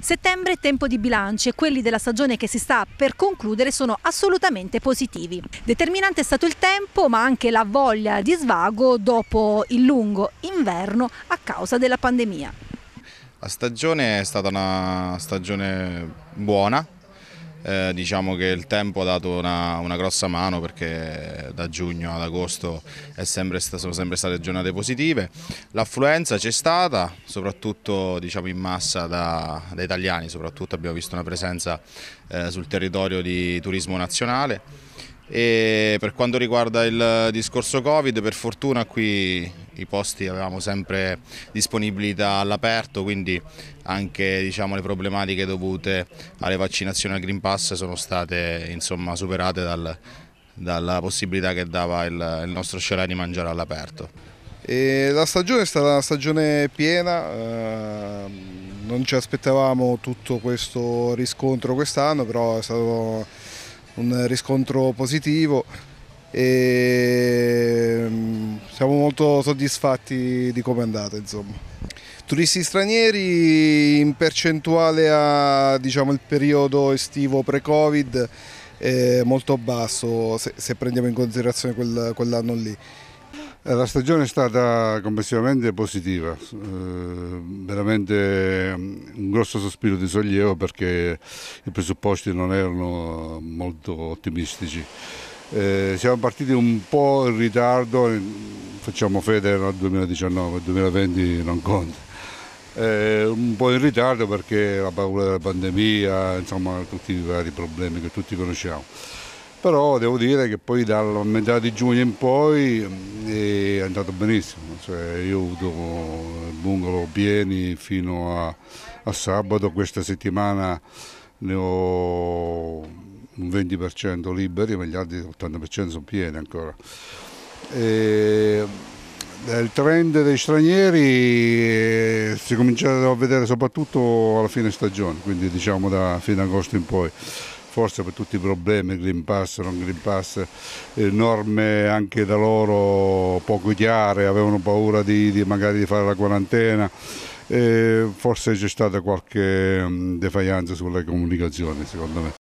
Settembre è tempo di bilanci e quelli della stagione che si sta per concludere sono assolutamente positivi. Determinante è stato il tempo ma anche la voglia di svago dopo il lungo inverno a causa della pandemia. La stagione è stata una stagione buona, eh, diciamo che il tempo ha dato una, una, grossa mano perché da giugno ad agosto sempre, sono sempre state giornate positive. L'affluenza c'è stata, soprattutto diciamo, in massa da, da, italiani, soprattutto abbiamo visto una presenza eh, sul territorio di turismo nazionale. E per quanto riguarda il discorso Covid, per fortuna qui i posti avevamo sempre disponibilità all'aperto, quindi anche diciamo, le problematiche dovute alle vaccinazioni al Green Pass sono state insomma, superate dal, dalla possibilità che dava il, il nostro scenario di mangiare all'aperto. la stagione è stata una stagione piena, eh, non ci aspettavamo tutto questo riscontro quest'anno, però è stato un riscontro positivo. E ehm, siamo molto soddisfatti di come è andata insomma. Turisti stranieri in percentuale a diciamo, il periodo estivo pre-covid è molto basso se, se prendiamo in considerazione quel, quell'anno lì. Eh, la stagione è stata complessivamente positiva, eh, veramente mm, un grosso sospiro di sollievo perché i presupposti non erano molto ottimistici. Eh, siamo partiti un po' in ritardo facciamo fede al 2019, il 2020 non conta. Eh, un po' in ritardo perché la paura della pandemia, insomma tutti i vari problemi che tutti conosciamo. Però devo dire che poi dalla metà di giugno in poi mm, è andato benissimo, cioè, io ho avuto bungalow pieni fino a, a sabato, questa settimana ne ho un 20% liberi, ma gli altri 80% sono pieni ancora. Eh, il trend dei stranieri eh, si comincerà a vedere soprattutto alla fine stagione, quindi diciamo da fine agosto in poi forse per tutti i problemi, Green Pass, non Green Pass, eh, norme anche da loro poco chiare, avevano paura di, di magari di fare la quarantena, eh, forse c'è stata qualche mm, defaianza sulle comunicazioni secondo me.